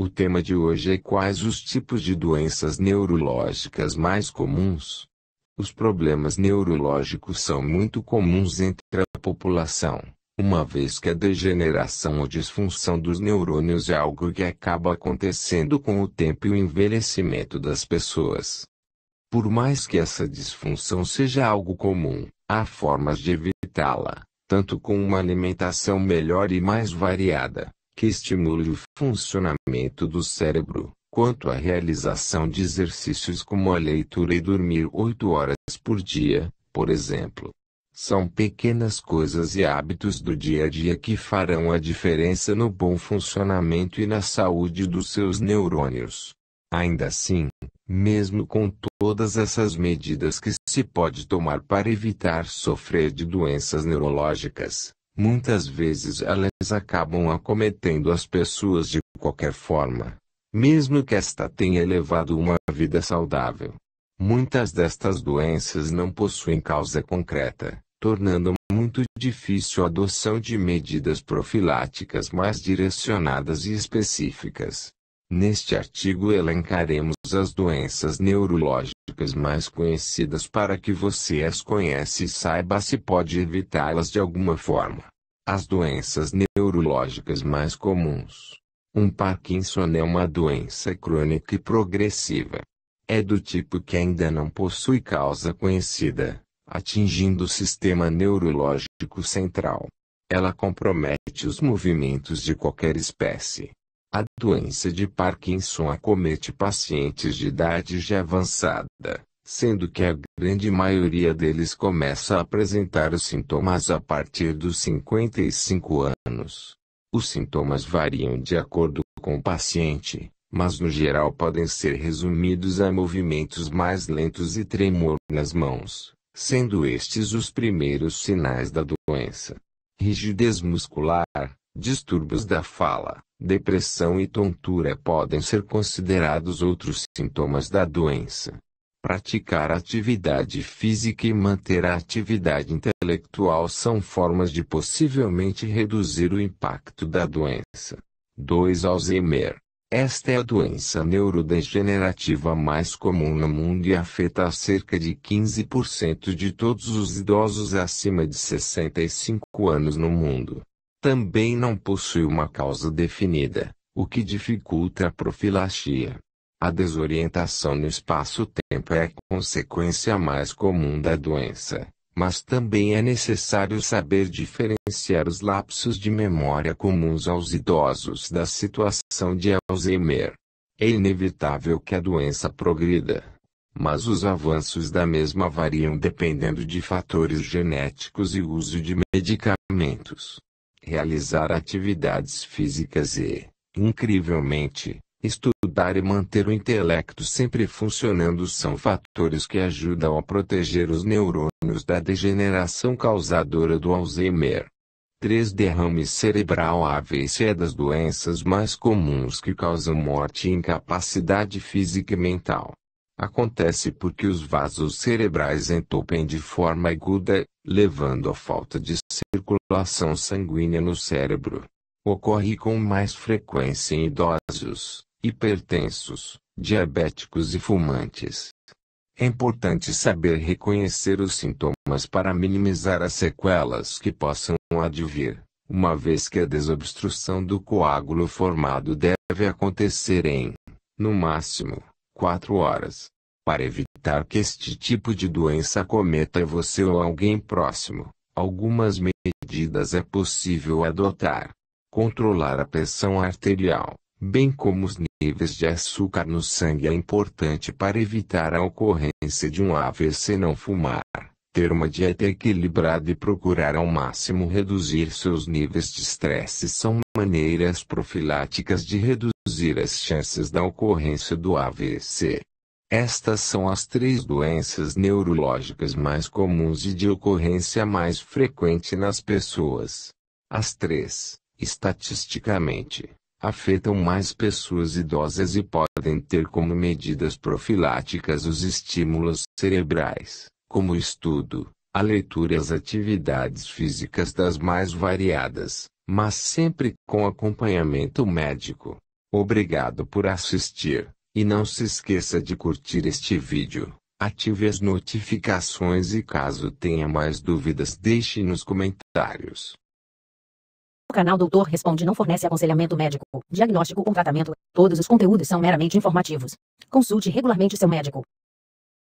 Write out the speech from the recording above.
O tema de hoje é quais os tipos de doenças neurológicas mais comuns. Os problemas neurológicos são muito comuns entre a população, uma vez que a degeneração ou disfunção dos neurônios é algo que acaba acontecendo com o tempo e o envelhecimento das pessoas. Por mais que essa disfunção seja algo comum, há formas de evitá-la, tanto com uma alimentação melhor e mais variada, que estimule o funcionamento do cérebro, quanto à realização de exercícios como a leitura e dormir oito horas por dia, por exemplo. São pequenas coisas e hábitos do dia a dia que farão a diferença no bom funcionamento e na saúde dos seus neurônios. Ainda assim, mesmo com todas essas medidas que se pode tomar para evitar sofrer de doenças neurológicas, Muitas vezes elas acabam acometendo as pessoas de qualquer forma, mesmo que esta tenha levado uma vida saudável. Muitas destas doenças não possuem causa concreta, tornando muito difícil a adoção de medidas profiláticas mais direcionadas e específicas. Neste artigo elencaremos as doenças neurológicas mais conhecidas para que você as conhece e saiba se pode evitá-las de alguma forma. As doenças neurológicas mais comuns. Um Parkinson é uma doença crônica e progressiva. É do tipo que ainda não possui causa conhecida, atingindo o sistema neurológico central. Ela compromete os movimentos de qualquer espécie a doença de Parkinson acomete pacientes de idade já avançada, sendo que a grande maioria deles começa a apresentar os sintomas a partir dos 55 anos. Os sintomas variam de acordo com o paciente, mas no geral podem ser resumidos a movimentos mais lentos e tremor nas mãos, sendo estes os primeiros sinais da doença. Rigidez muscular, Distúrbios da fala, depressão e tontura podem ser considerados outros sintomas da doença. Praticar atividade física e manter a atividade intelectual são formas de possivelmente reduzir o impacto da doença. 2. Alzheimer. Esta é a doença neurodegenerativa mais comum no mundo e afeta cerca de 15% de todos os idosos acima de 65 anos no mundo também não possui uma causa definida, o que dificulta a profilaxia. A desorientação no espaço-tempo é a consequência mais comum da doença, mas também é necessário saber diferenciar os lapsos de memória comuns aos idosos da situação de Alzheimer. É inevitável que a doença progrida, mas os avanços da mesma variam dependendo de fatores genéticos e uso de medicamentos realizar atividades físicas e, incrivelmente, estudar e manter o intelecto sempre funcionando são fatores que ajudam a proteger os neurônios da degeneração causadora do Alzheimer. 3. Derrame cerebral AVC é das doenças mais comuns que causam morte e incapacidade física e mental. Acontece porque os vasos cerebrais entupem de forma aguda, levando à falta de circulação sanguínea no cérebro. Ocorre com mais frequência em idosos, hipertensos, diabéticos e fumantes. É importante saber reconhecer os sintomas para minimizar as sequelas que possam advir, uma vez que a desobstrução do coágulo formado deve acontecer em, no máximo, quatro horas. Para evitar que este tipo de doença cometa você ou alguém próximo, algumas medidas é possível adotar. Controlar a pressão arterial, bem como os níveis de açúcar no sangue é importante para evitar a ocorrência de um AVC não fumar ter uma dieta equilibrada e procurar ao máximo reduzir seus níveis de estresse são maneiras profiláticas de reduzir as chances da ocorrência do AVC. Estas são as três doenças neurológicas mais comuns e de ocorrência mais frequente nas pessoas. As três, estatisticamente, afetam mais pessoas idosas e podem ter como medidas profiláticas os estímulos cerebrais como o estudo, a leitura e as atividades físicas das mais variadas, mas sempre com acompanhamento médico. Obrigado por assistir, e não se esqueça de curtir este vídeo, ative as notificações e caso tenha mais dúvidas deixe nos comentários. O canal Doutor Responde não fornece aconselhamento médico, diagnóstico ou tratamento. Todos os conteúdos são meramente informativos. Consulte regularmente seu médico.